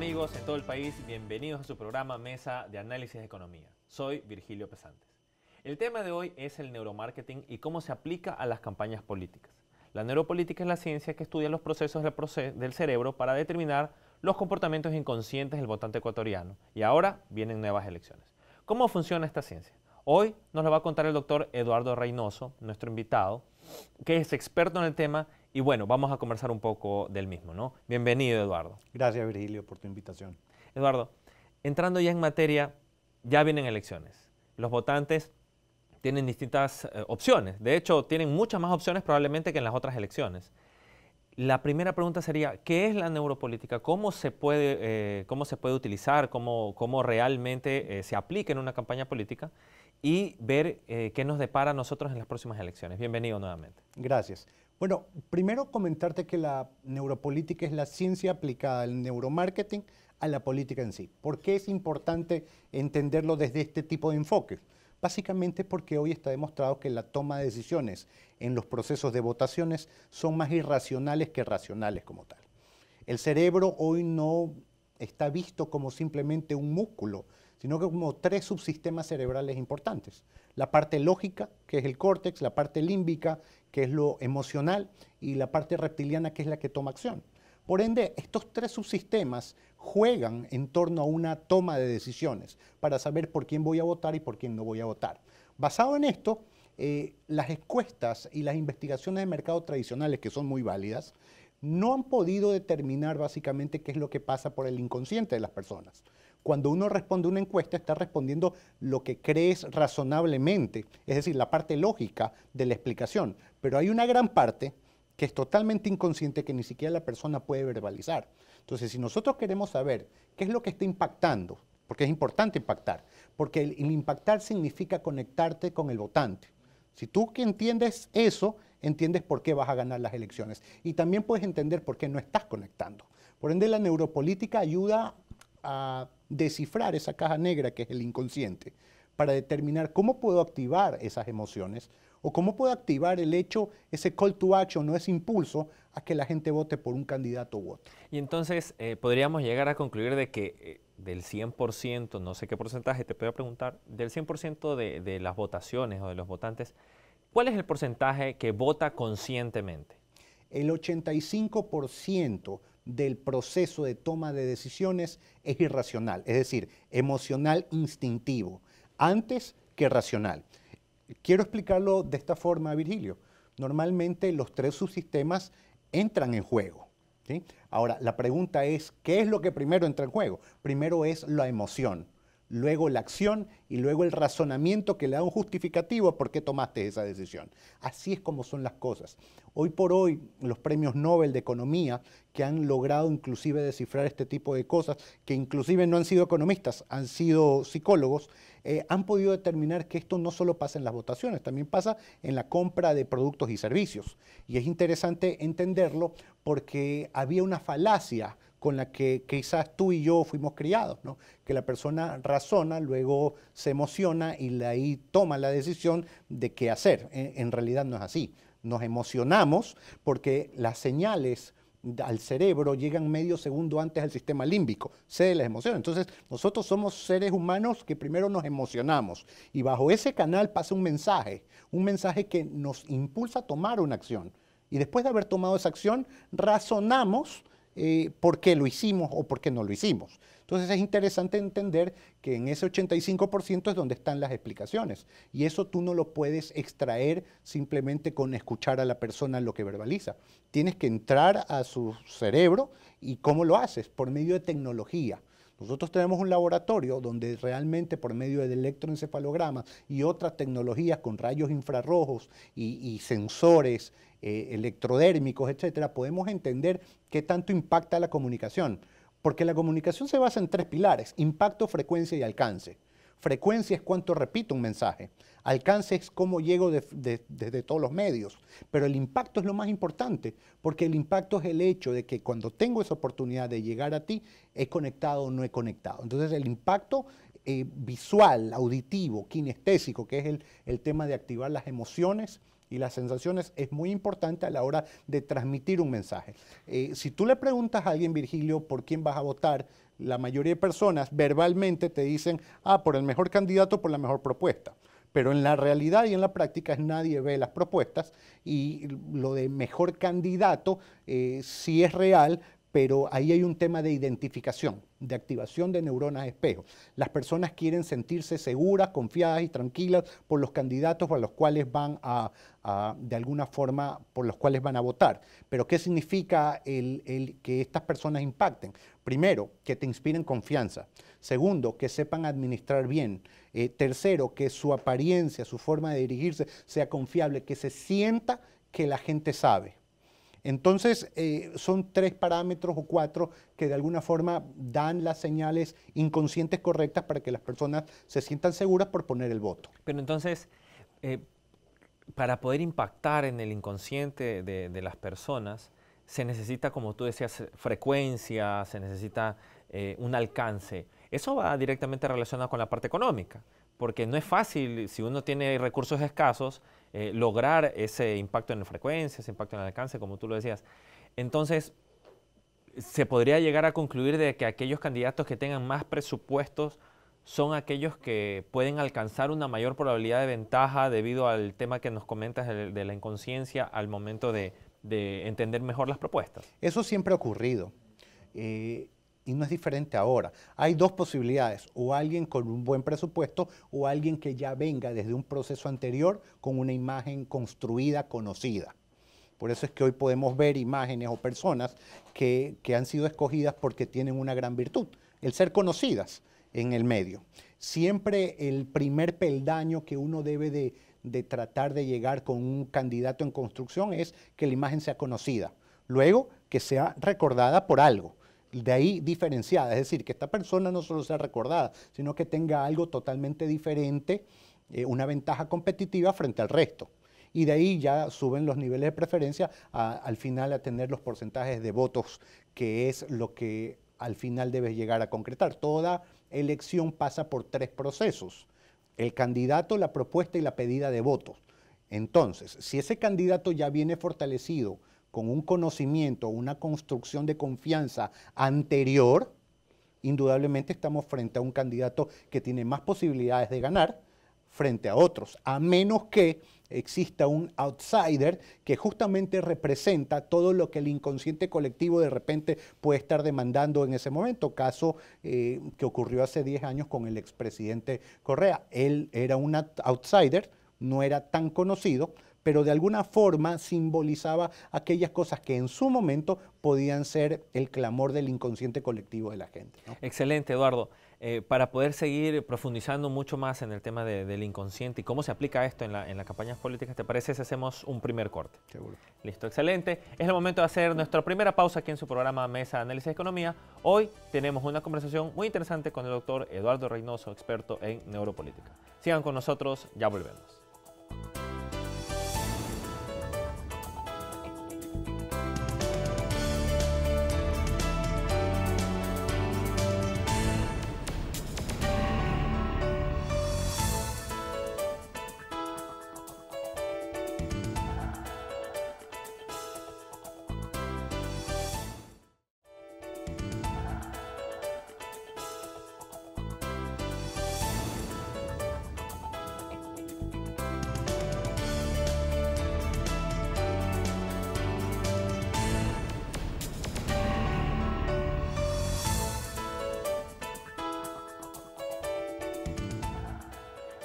amigos en todo el país? Bienvenidos a su programa Mesa de Análisis de Economía. Soy Virgilio Pesantes. El tema de hoy es el neuromarketing y cómo se aplica a las campañas políticas. La neuropolítica es la ciencia que estudia los procesos del, cerebro para determinar los comportamientos inconscientes del votante ecuatoriano. Y ahora vienen nuevas elecciones. ¿Cómo funciona esta ciencia? Hoy nos lo va a contar el doctor Eduardo Reynoso, nuestro invitado, que es experto en el tema y bueno, vamos a conversar un poco del mismo, ¿no? Bienvenido, Eduardo. Gracias, Virgilio, por tu invitación. Eduardo, entrando ya en materia, ya vienen elecciones. Los votantes tienen distintas eh, opciones. De hecho, tienen muchas más opciones probablemente que en las otras elecciones. La primera pregunta sería, ¿qué es la neuropolítica? ¿Cómo se puede, eh, cómo se puede utilizar? ¿Cómo, realmente eh, se aplica en una campaña política? Y ver qué nos depara a nosotros en las próximas elecciones. Bienvenido nuevamente. Gracias. Bueno, primero comentarte que la neuropolítica es la ciencia aplicada del neuromarketing a la política en sí. ¿Por qué es importante entenderlo desde este tipo de enfoque? Básicamente porque hoy está demostrado que la toma de decisiones en los procesos de votaciones son más irracionales que racionales como tal. El cerebro hoy no está visto como simplemente un músculo sino que como tres subsistemas cerebrales importantes. La parte lógica, que es el córtex, la parte límbica, que es lo emocional, y la parte reptiliana, que es la que toma acción. Por ende, estos tres subsistemas juegan en torno a una toma de decisiones para saber por quién voy a votar y por quién no voy a votar. Basado en esto, eh, las encuestas y las investigaciones de mercado tradicionales, que son muy válidas, no han podido determinar básicamente qué es lo que pasa por el inconsciente de las personas. Cuando uno responde una encuesta, está respondiendo lo que crees razonablemente, es decir, la parte lógica de la explicación. Pero hay una gran parte que es totalmente inconsciente que ni siquiera la persona puede verbalizar. Entonces, si nosotros queremos saber qué es lo que está impactando, porque es importante impactar, porque impactar significa conectarte con el votante. Si tú que entiendes eso, entiendes por qué vas a ganar las elecciones. Y también puedes entender por qué no estás conectando. Por ende, la neuropolítica ayuda a descifrar esa caja negra que es el inconsciente, para determinar cómo puedo activar esas emociones o cómo puedo activar el hecho, ese call to action, o ese impulso a que la gente vote por un candidato u otro. Y entonces eh, podríamos llegar a concluir de que eh, del 100%, no sé qué porcentaje, te puedo preguntar, del 100% de, de las votaciones o de los votantes, ¿cuál es el porcentaje que vota conscientemente? El 85% del proceso de toma de decisiones es irracional, es decir, emocional instintivo, antes que racional. Quiero explicarlo de esta forma, Virgilio. Normalmente los tres subsistemas entran en juego. Ahora, la pregunta es, ¿qué es lo que primero entra en juego? Primero es la emoción luego la acción y luego el razonamiento que le da un justificativo a por qué tomaste esa decisión. Así es como son las cosas. Hoy por hoy, los premios Nobel de Economía, que han logrado inclusive descifrar este tipo de cosas, que inclusive no han sido economistas, han sido psicólogos, eh, han podido determinar que esto no solo pasa en las votaciones, también pasa en la compra de productos y servicios. Y es interesante entenderlo porque había una falacia con la que quizás tú y yo fuimos criados, ¿no? que la persona razona, luego se emociona y ahí toma la decisión de qué hacer. En, realidad no es así. Nos emocionamos porque las señales al cerebro llegan medio segundo antes al sistema límbico, se de las emociones. Entonces, nosotros somos seres humanos que primero nos emocionamos y bajo ese canal pasa un mensaje, un mensaje que nos impulsa a tomar una acción. Y después de haber tomado esa acción, razonamos eh, por qué lo hicimos o por qué no lo hicimos. Entonces es interesante entender que en ese 85% es donde están las explicaciones y eso tú no lo puedes extraer simplemente con escuchar a la persona lo que verbaliza. Tienes que entrar a su cerebro y cómo lo haces, por medio de tecnología. Nosotros tenemos un laboratorio donde realmente por medio del electroencefalograma y otras tecnologías con rayos infrarrojos y sensores eh, electrodérmicos, etcétera, podemos entender qué tanto impacta la comunicación. Porque la comunicación se basa en tres pilares, impacto, frecuencia y alcance. Frecuencia es cuánto repito un mensaje. Alcance es cómo llego desde todos los medios. Pero el impacto es lo más importante, porque el impacto es el hecho de que cuando tengo esa oportunidad de llegar a ti, he conectado o no he conectado. Entonces el impacto eh, visual, auditivo, kinestésico, que es el tema de activar las emociones, y las sensaciones es muy importante a la hora de transmitir un mensaje. Eh, si tú le preguntas a alguien, Virgilio, por quién vas a votar, la mayoría de personas verbalmente te dicen, ah, por el mejor candidato, por la mejor propuesta. Pero en la realidad y en la práctica nadie ve las propuestas y lo de mejor candidato eh, si es real, pero ahí hay un tema de identificación, de activación de neuronas espejo. Las personas quieren sentirse seguras, confiadas y tranquilas por los candidatos por los cuales van a, de alguna forma, por los cuales van a votar. Pero ¿qué significa el, que estas personas impacten? Primero, que te inspiren confianza. Segundo, que sepan administrar bien. Eh, tercero, que su apariencia, su forma de dirigirse sea confiable, que se sienta que la gente sabe. Entonces, eh, son tres parámetros o cuatro que de alguna forma dan las señales inconscientes correctas para que las personas se sientan seguras por poner el voto. Pero entonces, eh, para poder impactar en el inconsciente de, las personas, se necesita, como tú decías, frecuencia, se necesita eh, un alcance. Eso va directamente relacionado con la parte económica, porque no es fácil, si uno tiene recursos escasos, eh, lograr ese impacto en la frecuencia, ese impacto en el alcance, como tú lo decías. Entonces, se podría llegar a concluir de que aquellos candidatos que tengan más presupuestos son aquellos que pueden alcanzar una mayor probabilidad de ventaja debido al tema que nos comentas de, la inconsciencia al momento de, entender mejor las propuestas. Eso siempre ha ocurrido. Eh, y no es diferente ahora. Hay dos posibilidades, o alguien con un buen presupuesto o alguien que ya venga desde un proceso anterior con una imagen construida, conocida. Por eso es que hoy podemos ver imágenes o personas que, han sido escogidas porque tienen una gran virtud, el ser conocidas en el medio. Siempre el primer peldaño que uno debe de tratar de llegar con un candidato en construcción es que la imagen sea conocida. Luego, que sea recordada por algo de ahí diferenciada, es decir, que esta persona no solo sea recordada, sino que tenga algo totalmente diferente, eh, una ventaja competitiva frente al resto. Y de ahí ya suben los niveles de preferencia al final a tener los porcentajes de votos, que es lo que al final debes llegar a concretar. Toda elección pasa por tres procesos, el candidato, la propuesta y la pedida de votos. Entonces, si ese candidato ya viene fortalecido, con un conocimiento, una construcción de confianza anterior, indudablemente estamos frente a un candidato que tiene más posibilidades de ganar frente a otros, a menos que exista un outsider que justamente representa todo lo que el inconsciente colectivo de repente puede estar demandando en ese momento. Caso eh, que ocurrió hace 10 años con el expresidente Correa. Él era un outsider, no era tan conocido, pero de alguna forma simbolizaba aquellas cosas que en su momento podían ser el clamor del inconsciente colectivo de la gente. Excelente, Eduardo. Eh, para poder seguir profundizando mucho más en el tema del inconsciente y cómo se aplica esto en, las campañas políticas, ¿te parece si hacemos un primer corte? Seguro. Listo, excelente. Es el momento de hacer nuestra primera pausa aquí en su programa Mesa Análisis de Economía. Hoy tenemos una conversación muy interesante con el doctor Eduardo Reynoso, experto en neuropolítica. Sigan con nosotros, ya volvemos.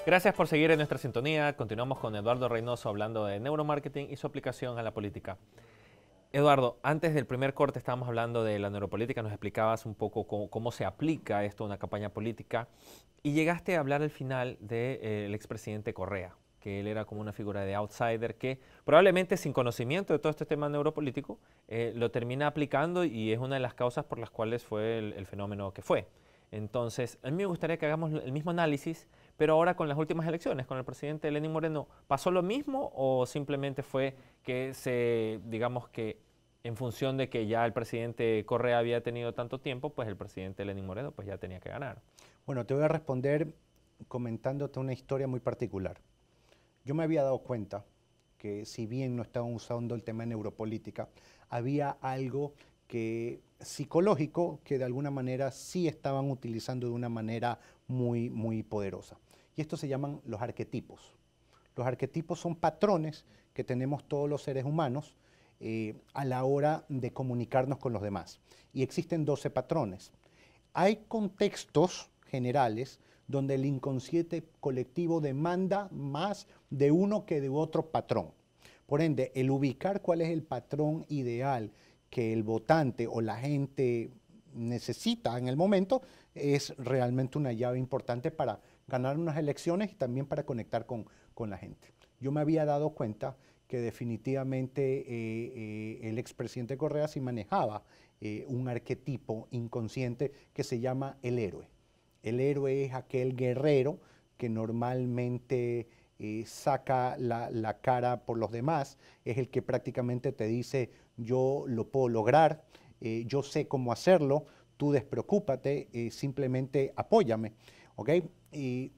Gracias por seguir en nuestra sintonía. Continuamos con Eduardo Reynoso hablando de neuromarketing y su aplicación a la política. Eduardo, antes del primer corte estábamos hablando de la neuropolítica, nos explicabas un poco cómo, se aplica esto a una campaña política y llegaste a hablar al final del de, eh, expresidente Correa, que él era como una figura de outsider que probablemente sin conocimiento de todo este tema neuropolítico eh, lo termina aplicando y es una de las causas por las cuales fue el fenómeno que fue. Entonces, a mí me gustaría que hagamos el mismo análisis pero ahora con las últimas elecciones, con el presidente Lenín Moreno, ¿pasó lo mismo o simplemente fue que se, digamos que en función de que ya el presidente Correa había tenido tanto tiempo, pues el presidente Lenín Moreno pues ya tenía que ganar? Bueno, te voy a responder comentándote una historia muy particular. Yo me había dado cuenta que si bien no estaban usando el tema de neuropolítica, había algo que psicológico que de alguna manera sí estaban utilizando de una manera muy, muy poderosa y estos se llaman los arquetipos. Los arquetipos son patrones que tenemos todos los seres humanos eh, a la hora de comunicarnos con los demás. Y existen 12 patrones. Hay contextos generales donde el inconsciente colectivo demanda más de uno que de otro patrón. Por ende, el ubicar cuál es el patrón ideal que el votante o la gente necesita en el momento es realmente una llave importante para ganar unas elecciones y también para conectar con, la gente. Yo me había dado cuenta que definitivamente eh, eh, el expresidente Correa sí manejaba eh, un arquetipo inconsciente que se llama el héroe. El héroe es aquel guerrero que normalmente saca la, cara por los demás, es el que prácticamente te dice yo lo puedo lograr, yo sé cómo hacerlo, tú despreocúpate, simplemente apóyame. ¿ok? Y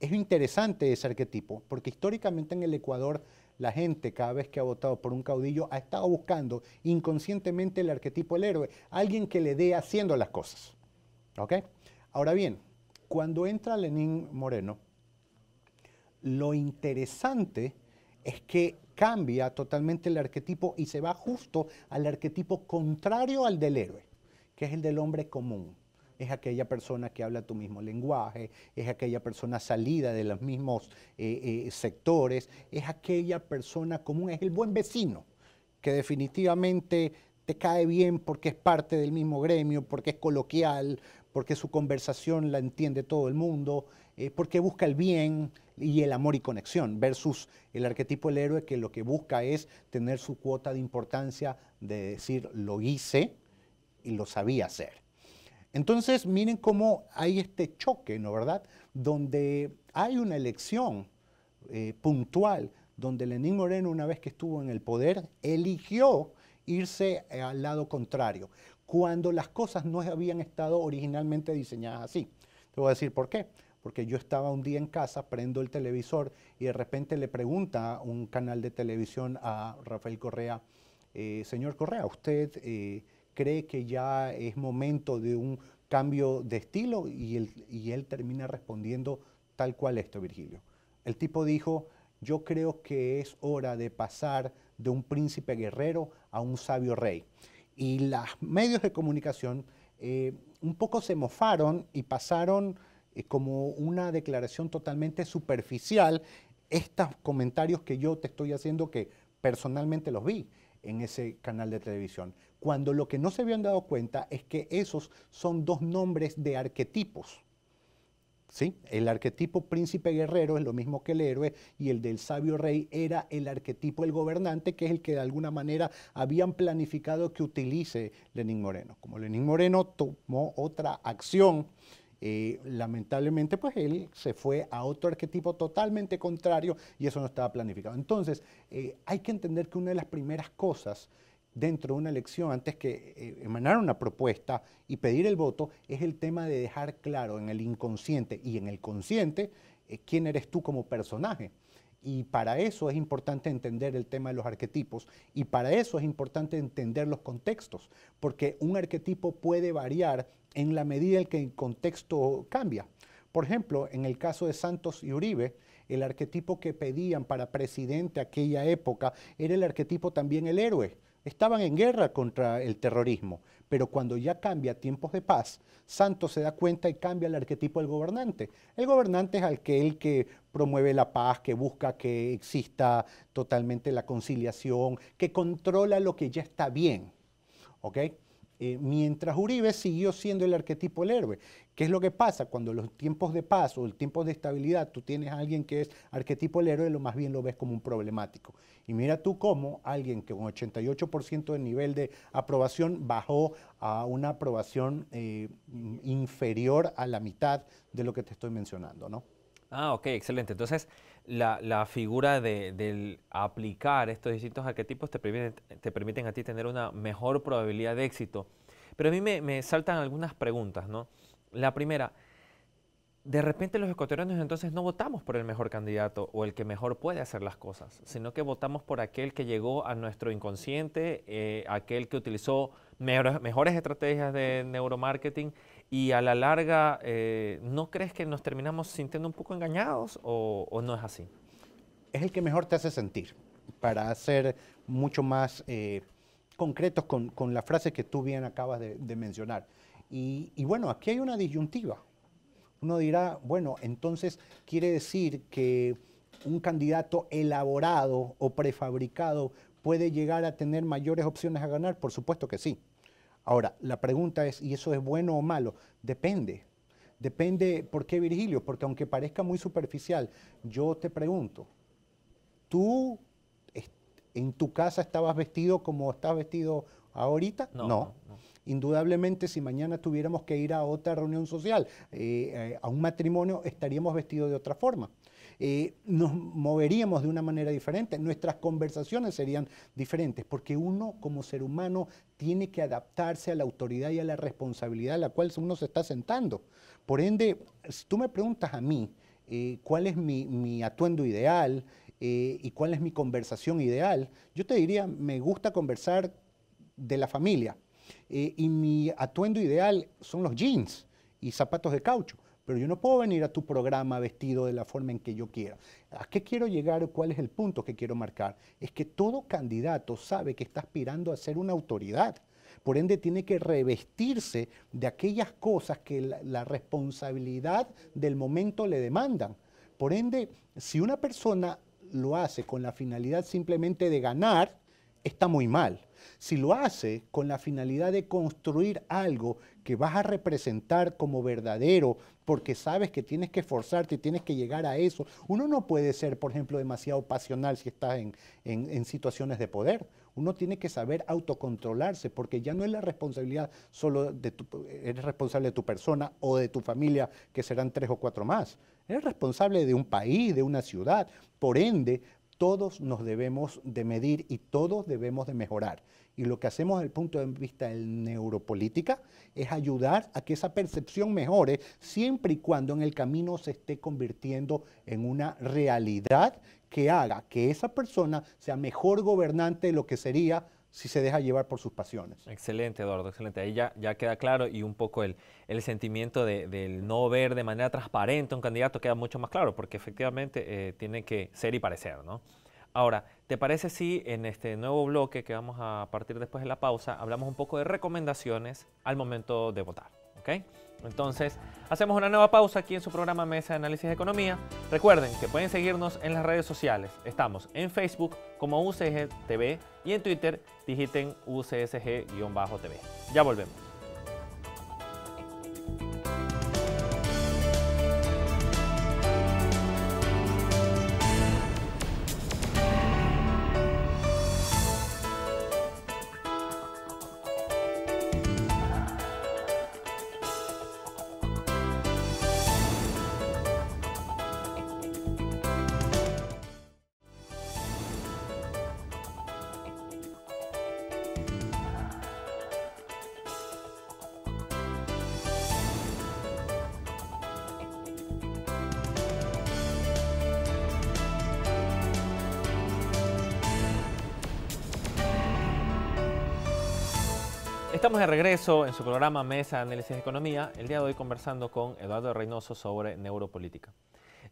es interesante ese arquetipo, porque históricamente en el Ecuador la gente cada vez que ha votado por un caudillo ha estado buscando inconscientemente el arquetipo del héroe, alguien que le dé haciendo las cosas. ¿ok? Ahora bien, cuando entra Lenín Moreno, lo interesante es que cambia totalmente el arquetipo y se va justo al arquetipo contrario al del héroe, que es el del hombre común es aquella persona que habla tu mismo lenguaje, es aquella persona salida de los mismos eh, eh, sectores, es aquella persona común, es el buen vecino, que definitivamente te cae bien porque es parte del mismo gremio, porque es coloquial, porque su conversación la entiende todo el mundo, eh, porque busca el bien y el amor y conexión, versus el arquetipo del héroe que lo que busca es tener su cuota de importancia de decir lo hice y lo sabía hacer. Entonces, miren cómo hay este choque, ¿no verdad? Donde hay una elección eh, puntual, donde Lenín Moreno, una vez que estuvo en el poder, eligió irse al lado contrario, cuando las cosas no habían estado originalmente diseñadas así. Te voy a decir por qué. Porque yo estaba un día en casa, prendo el televisor y de repente le pregunta un canal de televisión a Rafael Correa, eh, señor Correa, ¿usted eh, cree que ya es momento de un cambio de estilo y él, termina respondiendo tal cual esto, Virgilio. El tipo dijo, yo creo que es hora de pasar de un príncipe guerrero a un sabio rey. Y los medios de comunicación eh, un poco se mofaron y pasaron eh, como una declaración totalmente superficial estos comentarios que yo te estoy haciendo que personalmente los vi en ese canal de televisión cuando lo que no se habían dado cuenta es que esos son dos nombres de arquetipos. ¿Sí? El arquetipo príncipe guerrero es lo mismo que el héroe y el del sabio rey era el arquetipo el gobernante, que es el que de alguna manera habían planificado que utilice Lenín Moreno. Como Lenín Moreno tomó otra acción, eh, lamentablemente pues él se fue a otro arquetipo totalmente contrario y eso no estaba planificado. Entonces, eh, hay que entender que una de las primeras cosas dentro de una elección, antes que eh, emanar una propuesta y pedir el voto, es el tema de dejar claro en el inconsciente y en el consciente eh, quién eres tú como personaje. Y para eso es importante entender el tema de los arquetipos y para eso es importante entender los contextos, porque un arquetipo puede variar en la medida en que el contexto cambia. Por ejemplo, en el caso de Santos y Uribe, el arquetipo que pedían para presidente aquella época era el arquetipo también el héroe, estaban en guerra contra el terrorismo, pero cuando ya cambia tiempos de paz, Santos se da cuenta y cambia el arquetipo del gobernante. El gobernante es aquel que promueve la paz, que busca que exista totalmente la conciliación, que controla lo que ya está bien. ¿ok?, eh, mientras Uribe siguió siendo el arquetipo del héroe. ¿Qué es lo que pasa? Cuando los tiempos de paz o el tiempo de estabilidad, tú tienes a alguien que es arquetipo del héroe, lo más bien lo ves como un problemático. Y mira tú cómo alguien que con 88% de nivel de aprobación bajó a una aprobación eh, inferior a la mitad de lo que te estoy mencionando, ¿no? Ah, ok, excelente. Entonces, la, figura de, del aplicar estos distintos arquetipos te permiten, te permiten a ti tener una mejor probabilidad de éxito. Pero a mí me, me saltan algunas preguntas, ¿no? La primera, de repente los ecuatorianos entonces no votamos por el mejor candidato o el que mejor puede hacer las cosas, sino que votamos por aquel que llegó a nuestro inconsciente, eh, aquel que utilizó mejores estrategias de neuromarketing y a la larga, eh, ¿no crees que nos terminamos sintiendo un poco engañados o, no es así? Es el que mejor te hace sentir, para ser mucho más eh, concretos con, la frase que tú bien acabas de, mencionar. y bueno, aquí hay una disyuntiva, uno dirá, bueno, entonces quiere decir que un candidato elaborado o prefabricado puede llegar a tener mayores opciones a ganar? Por supuesto que sí. Ahora, la pregunta es, ¿y eso es bueno o malo? Depende. Depende, ¿por qué Virgilio? Porque aunque parezca muy superficial, yo te pregunto, ¿tú en tu casa estabas vestido como estás vestido ahorita? No. no. no. Indudablemente, si mañana tuviéramos que ir a otra reunión social, eh, eh, a un matrimonio, estaríamos vestidos de otra forma. Eh, nos moveríamos de una manera diferente, nuestras conversaciones serían diferentes, porque uno como ser humano tiene que adaptarse a la autoridad y a la responsabilidad a la cual uno se está sentando. Por ende, si tú me preguntas a mí cuál es mi, atuendo ideal y cuál es mi conversación ideal, yo te diría, me gusta conversar de la familia, eh, y mi atuendo ideal son los jeans y zapatos de caucho. Pero yo no puedo venir a tu programa vestido de la forma en que yo quiera. ¿A qué quiero llegar? ¿Cuál es el punto que quiero marcar? Es que todo candidato sabe que está aspirando a ser una autoridad. Por ende, tiene que revestirse de aquellas cosas que la responsabilidad del momento le demandan. Por ende, si una persona lo hace con la finalidad simplemente de ganar, está muy mal si lo hace con la finalidad de construir algo que vas a representar como verdadero, porque sabes que tienes que esforzarte, tienes que llegar a eso, uno no puede ser, por ejemplo, demasiado pasional si estás en, situaciones de poder. Uno tiene que saber autocontrolarse, porque ya no es la responsabilidad solo de tu, eres responsable de tu persona o de tu familia, que serán tres o cuatro más. Eres responsable de un país, de una ciudad. Por ende, todos nos debemos de medir y todos debemos de mejorar. Y lo que hacemos desde el punto de vista de neuropolítica es ayudar a que esa percepción mejore siempre y cuando en el camino se esté convirtiendo en una realidad que haga que esa persona sea mejor gobernante de lo que sería si se deja llevar por sus pasiones. Excelente, Eduardo, excelente. Ahí ya, queda claro y un poco el, sentimiento del no ver de manera transparente a un candidato queda mucho más claro, porque efectivamente eh, tiene que ser y parecer, ¿no? Ahora, ¿te parece si en este nuevo bloque que vamos a partir después de la pausa hablamos un poco de recomendaciones al momento de votar? ¿ok? Entonces, hacemos una nueva pausa aquí en su programa Mesa de Análisis de Economía. Recuerden que pueden seguirnos en las redes sociales. Estamos en Facebook como UCG TV y en Twitter digiten UCSG-TV. Ya volvemos. estamos de regreso en su programa Mesa Análisis de Economía, el día de hoy conversando con Eduardo Reynoso sobre neuropolítica.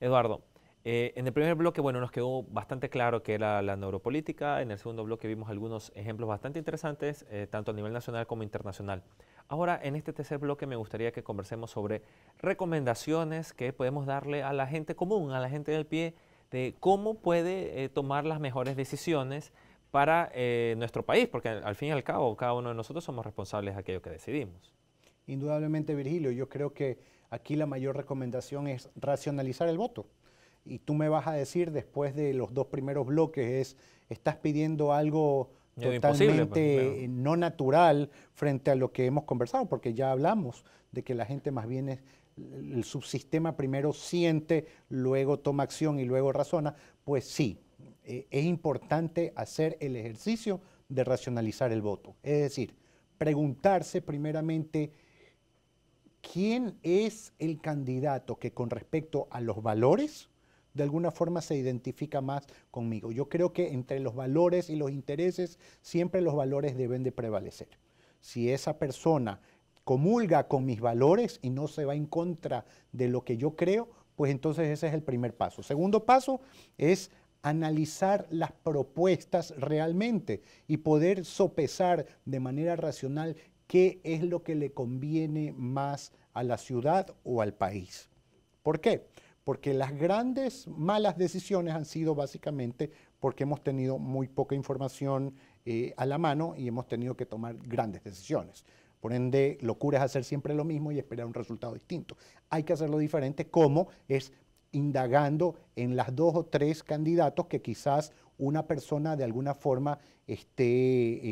Eduardo, eh, en el primer bloque, bueno, nos quedó bastante claro que era la neuropolítica, en el segundo bloque vimos algunos ejemplos bastante interesantes, eh, tanto a nivel nacional como internacional. Ahora, en este tercer bloque me gustaría que conversemos sobre recomendaciones que podemos darle a la gente común, a la gente del pie, de cómo puede eh, tomar las mejores decisiones para eh, nuestro país, porque al fin y al cabo cada uno de nosotros somos responsables de aquello que decidimos. Indudablemente, Virgilio, yo creo que aquí la mayor recomendación es racionalizar el voto. Y tú me vas a decir después de los dos primeros bloques, es, estás pidiendo algo pues, totalmente no natural frente a lo que hemos conversado, porque ya hablamos de que la gente más bien es, el subsistema primero siente, luego toma acción y luego razona, pues sí, es e importante hacer el ejercicio de racionalizar el voto. Es decir, preguntarse primeramente quién es el candidato que con respecto a los valores, de alguna forma se identifica más conmigo. Yo creo que entre los valores y los intereses, siempre los valores deben de prevalecer. Si esa persona comulga con mis valores y no se va en contra de lo que yo creo, pues entonces ese es el primer paso. Segundo paso es analizar las propuestas realmente y poder sopesar de manera racional qué es lo que le conviene más a la ciudad o al país. ¿Por qué? Porque las grandes malas decisiones han sido básicamente porque hemos tenido muy poca información eh, a la mano y hemos tenido que tomar grandes decisiones. Por ende, locura es hacer siempre lo mismo y esperar un resultado distinto. Hay que hacerlo diferente, como es indagando en las dos o tres candidatos que quizás una persona de alguna forma esté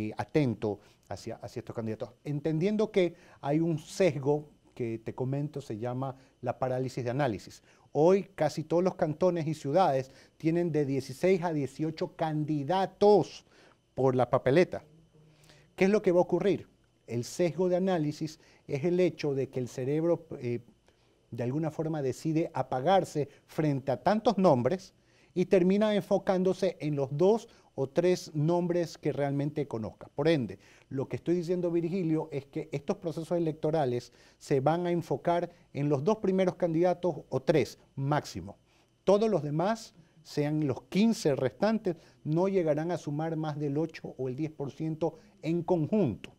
eh, atento hacia, hacia estos candidatos. Entendiendo que hay un sesgo que te comento se llama la parálisis de análisis. Hoy casi todos los cantones y ciudades tienen de 16 a 18 candidatos por la papeleta. ¿Qué es lo que va a ocurrir? El sesgo de análisis es el hecho de que el cerebro eh, de alguna forma decide apagarse frente a tantos nombres y termina enfocándose en los dos o tres nombres que realmente conozca. Por ende, lo que estoy diciendo Virgilio es que estos procesos electorales se van a enfocar en los dos primeros candidatos o tres máximo. Todos los demás, sean los 15 restantes, no llegarán a sumar más del 8 o el 10% en conjunto.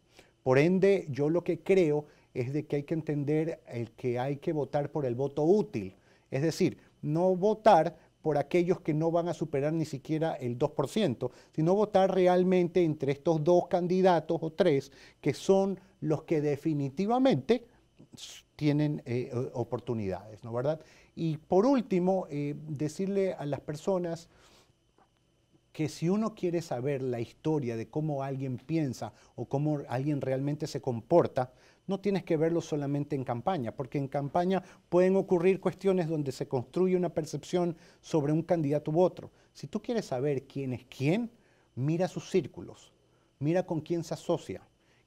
Por ende, yo lo que creo es de que hay que entender el que hay que votar por el voto útil, es decir, no votar por aquellos que no van a superar ni siquiera el 2%, sino votar realmente entre estos dos candidatos o tres que son los que definitivamente tienen eh, oportunidades, ¿no verdad? Y por último, eh, decirle a las personas que si uno quiere saber la historia de cómo alguien piensa o cómo alguien realmente se comporta, no tienes que verlo solamente en campaña, porque en campaña pueden ocurrir cuestiones donde se construye una percepción sobre un candidato u otro. Si tú quieres saber quién es quién, mira sus círculos, mira con quién se asocia,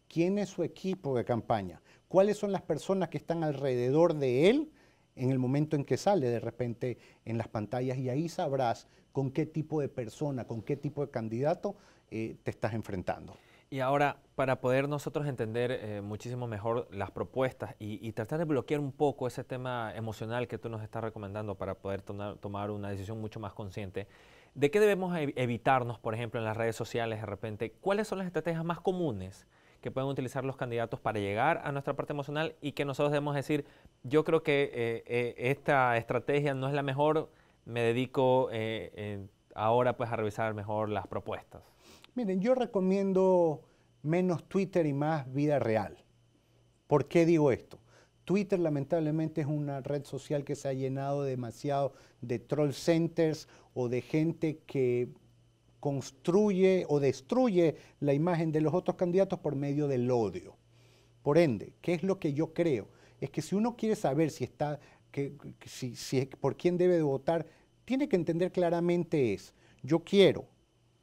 quién es su equipo de campaña, cuáles son las personas que están alrededor de él en el momento en que sale de repente en las pantallas y ahí sabrás con qué tipo de persona, con qué tipo de candidato eh, te estás enfrentando. Y ahora, para poder nosotros entender eh, muchísimo mejor las propuestas y, tratar de bloquear un poco ese tema emocional que tú nos estás recomendando para poder tomar, una decisión mucho más consciente, ¿de qué debemos evitarnos, por ejemplo, en las redes sociales de repente? ¿Cuáles son las estrategias más comunes que pueden utilizar los candidatos para llegar a nuestra parte emocional y que nosotros debemos decir, yo creo que eh, eh, esta estrategia no es la mejor, me dedico ahora pues a revisar mejor las propuestas? Miren, yo recomiendo menos Twitter y más vida real. ¿Por qué digo esto? Twitter lamentablemente es una red social que se ha llenado demasiado de troll centers o de gente que construye o destruye la imagen de los otros candidatos por medio del odio. Por ende, ¿qué es lo que yo creo? Es que si uno quiere saber si está, que, si, por quién debe de votar, tiene que entender claramente es, yo quiero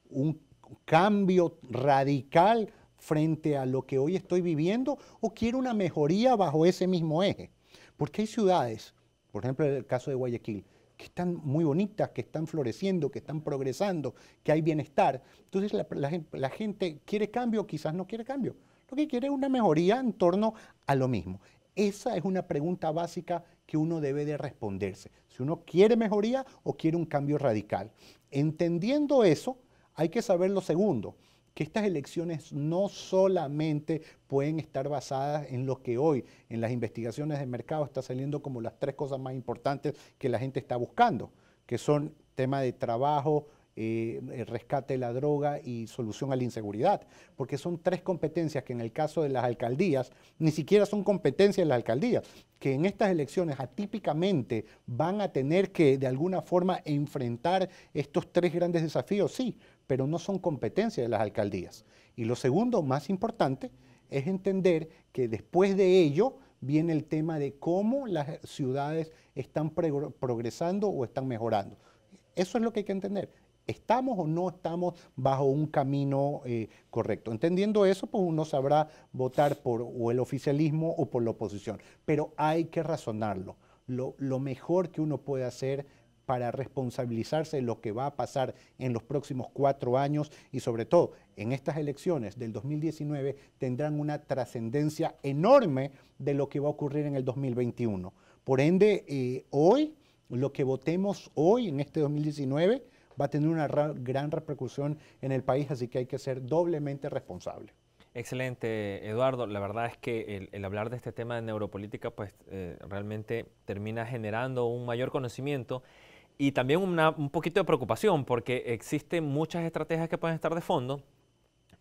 un cambio radical frente a lo que hoy estoy viviendo o quiero una mejoría bajo ese mismo eje. Porque hay ciudades, por ejemplo el caso de Guayaquil, que están muy bonitas, que están floreciendo, que están progresando, que hay bienestar. Entonces la, la gente quiere cambio, quizás no quiere cambio. Lo que quiere es una mejoría en torno a lo mismo. Esa es una pregunta básica que uno debe de responderse. Si uno quiere mejoría o quiere un cambio radical. Entendiendo eso, hay que saber lo segundo, que estas elecciones no solamente pueden estar basadas en lo que hoy en las investigaciones de mercado está saliendo como las tres cosas más importantes que la gente está buscando, que son tema de trabajo, eh, eh, rescate de la droga y solución a la inseguridad, porque son tres competencias que en el caso de las alcaldías ni siquiera son competencias de las alcaldías, que en estas elecciones atípicamente van a tener que de alguna forma enfrentar estos tres grandes desafíos, sí, pero no son competencias de las alcaldías. Y lo segundo, más importante, es entender que después de ello viene el tema de cómo las ciudades están progresando o están mejorando. Eso es lo que hay que entender. ¿Estamos o no estamos bajo un camino eh, correcto? Entendiendo eso, pues uno sabrá votar por el oficialismo o por la oposición, pero hay que razonarlo. Lo, mejor que uno puede hacer para responsabilizarse de lo que va a pasar en los próximos cuatro años y sobre todo en estas elecciones del 2019 tendrán una trascendencia enorme de lo que va a ocurrir en el 2021. Por ende, eh, hoy, lo que votemos hoy en este 2019 va a tener una gran repercusión en el país, así que hay que ser doblemente responsable. Excelente, Eduardo. La verdad es que el, hablar de este tema de neuropolítica, pues eh, realmente termina generando un mayor conocimiento y también un poquito de preocupación, porque existen muchas estrategias que pueden estar de fondo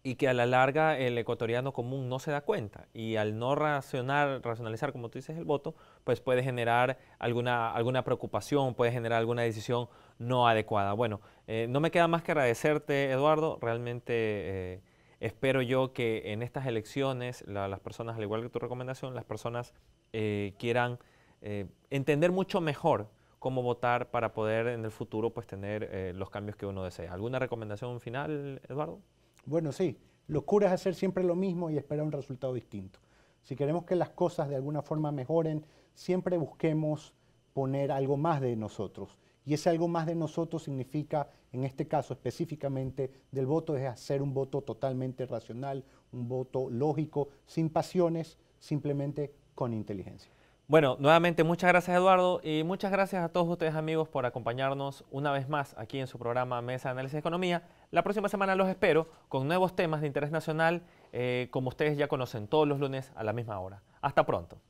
y que a la larga el ecuatoriano común no se da cuenta y al no racionar, racionalizar, como tú dices, el voto, pues puede generar alguna, alguna preocupación, puede generar alguna decisión no adecuada. Bueno, eh, no me queda más que agradecerte, Eduardo, realmente... Eh, espero yo que en estas elecciones las personas, al igual que tu recomendación, las personas eh, quieran entender mucho mejor cómo votar para poder en el futuro pues tener los cambios que uno desea. ¿Alguna recomendación final, Eduardo? Bueno, sí, locura es hacer siempre lo mismo y esperar un resultado distinto. Si queremos que las cosas de alguna forma mejoren, siempre busquemos poner algo más de nosotros. Y ese algo más de nosotros significa, en este caso específicamente del voto, es hacer un voto totalmente racional, un voto lógico, sin pasiones, simplemente con inteligencia. Bueno, nuevamente muchas gracias Eduardo y muchas gracias a todos ustedes amigos por acompañarnos una vez más aquí en su programa Mesa de Análisis de Economía. La próxima semana los espero con nuevos temas de interés nacional, eh, como ustedes ya conocen, todos los lunes a la misma hora. Hasta pronto.